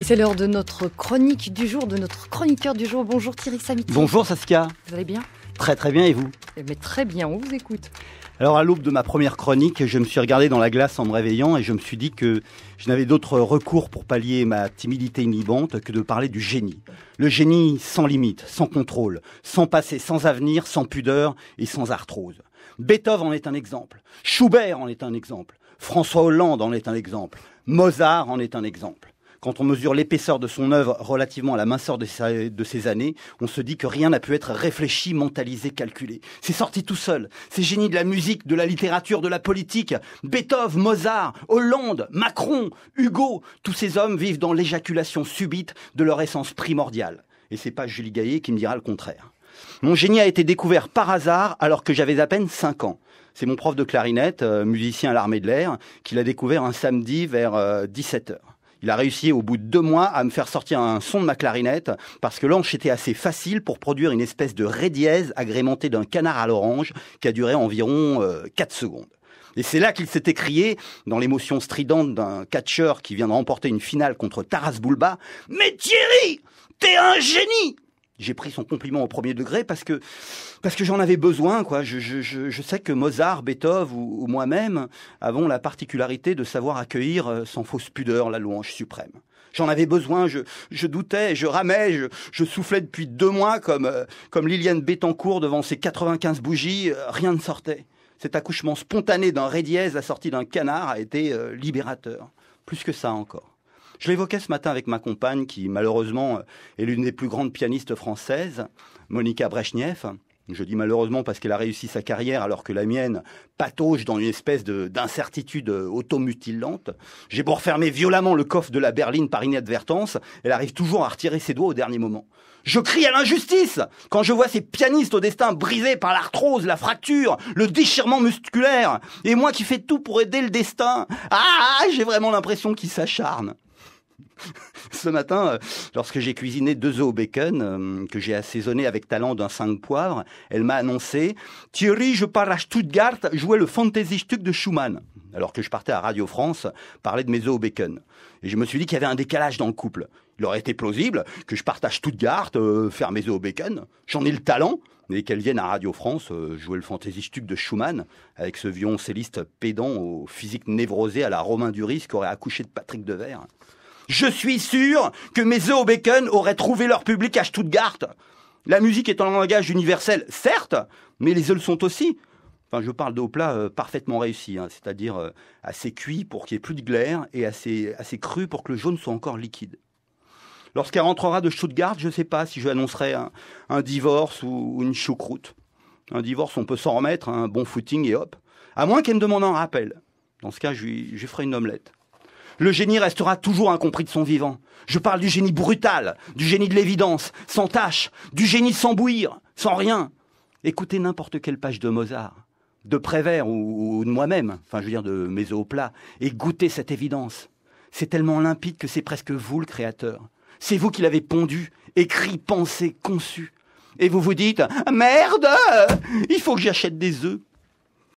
C'est l'heure de notre chronique du jour, de notre chroniqueur du jour. Bonjour Thierry Samiti. Bonjour Saskia. Vous allez bien Très très bien et vous Mais eh ben, très bien, on vous écoute. Alors à l'aube de ma première chronique, je me suis regardé dans la glace en me réveillant et je me suis dit que je n'avais d'autre recours pour pallier ma timidité inhibante que de parler du génie. Le génie sans limite, sans contrôle, sans passé, sans avenir, sans pudeur et sans arthrose. Beethoven en est un exemple, Schubert en est un exemple, François Hollande en est un exemple, Mozart en est un exemple. Quand on mesure l'épaisseur de son œuvre relativement à la minceur de, ses années, on se dit que rien n'a pu être réfléchi, mentalisé, calculé. C'est sorti tout seul. Ces génies de la musique, de la littérature, de la politique, Beethoven, Mozart, Hollande, Macron, Hugo, tous ces hommes vivent dans l'éjaculation subite de leur essence primordiale. Et c'est pas Julie Gaillet qui me dira le contraire. Mon génie a été découvert par hasard alors que j'avais à peine 5 ans. C'est mon prof de clarinette, euh, musicien à l'armée de l'air, qui l'a découvert un samedi vers 17h. Euh, il a réussi au bout de deux mois à me faire sortir un son de ma clarinette parce que l'anche était assez facile pour produire une espèce de ré dièse agrémentée d'un canard à l'orange qui a duré environ euh, quatre 4 secondes. Et c'est là qu'il s'est écrié, dans l'émotion stridente d'un catcheur qui vient de remporter une finale contre Taras Bulba, Mais Thierry, t'es un génie j'ai pris son compliment au premier degré parce que parce que j'en avais besoin quoi. Je, sais que Mozart, Beethoven ou, moi-même avons la particularité de savoir accueillir euh, sans fausse pudeur la louange suprême. J'en avais besoin, je, je doutais, je ramais, je, soufflais depuis deux mois comme, euh, comme Liliane Bettencourt devant ses 95 bougies, euh, rien ne sortait. Cet accouchement spontané d'un ré dièse assorti d'un canard a été libérateur. Plus que ça encore. Je l'évoquais ce matin avec ma compagne, qui malheureusement euh, est l'une des plus grandes pianistes françaises, Monica Brechnieff. Je dis malheureusement parce qu'elle a réussi sa carrière alors que la mienne patauge dans une espèce d'incertitude euh, automutilante. J'ai beau refermer violemment le coffre de la berline par inadvertance, elle arrive toujours à retirer ses doigts au dernier moment. Je crie à l'injustice quand je vois ces pianistes au destin brisés par l'arthrose, la fracture, le déchirement musculaire, et moi qui fais tout pour aider le destin. Ah, ah, ah j'ai vraiment l'impression qu'ils s'acharnent. Ce matin, euh, lorsque j'ai cuisiné deux œufs au bacon, euh, que j'ai assaisonné avec talent d'un 5 poivre, elle m'a annoncé Thierry, je pars à Stuttgart jouer le fantaisie-stuc de Schumann. Alors que je partais à Radio France parler de mes œufs au bacon. Et je me suis dit qu'il y avait un décalage dans le couple. Il aurait été plausible que je parte à Stuttgart euh, faire mes œufs au bacon. J'en ai le talent, Mais qu'elle vienne à Radio France jouer le fantasy fantaisie-stuc de Schumann avec ce violoncelliste pédant au physique névrosé à la Romain Duris qui aurait accouché de Patrick Devers. Je suis sûr que mes œufs au bacon auraient trouvé leur public à Stuttgart. La musique est un langage universel, certes, mais les œufs le sont aussi. Enfin, je parle d'eau plat euh, parfaitement réussi, hein, c'est-à-dire euh, assez cuit pour qu'il n'y ait plus de glaire et assez, assez cru pour que le jaune soit encore liquide. Lorsqu'elle rentrera de Stuttgart, je ne sais pas si je annoncerai un, divorce ou, une choucroute. Un divorce, on peut s'en remettre, un bon footing et hop. À moins qu'elle me demande un rappel. Dans ce cas, je je ferai une omelette le génie restera toujours incompris de son vivant. Je parle du génie brutal, du génie de l'évidence, sans tâche, du génie sans bouillir, sans rien. Écoutez n'importe quelle page de Mozart, de Prévert ou, de moi-même, enfin je veux dire de mes au plat, et goûtez cette évidence. C'est tellement limpide que c'est presque vous le créateur. C'est vous qui l'avez pondu, écrit, pensé, conçu. Et vous vous dites, merde, il faut que j'achète des œufs.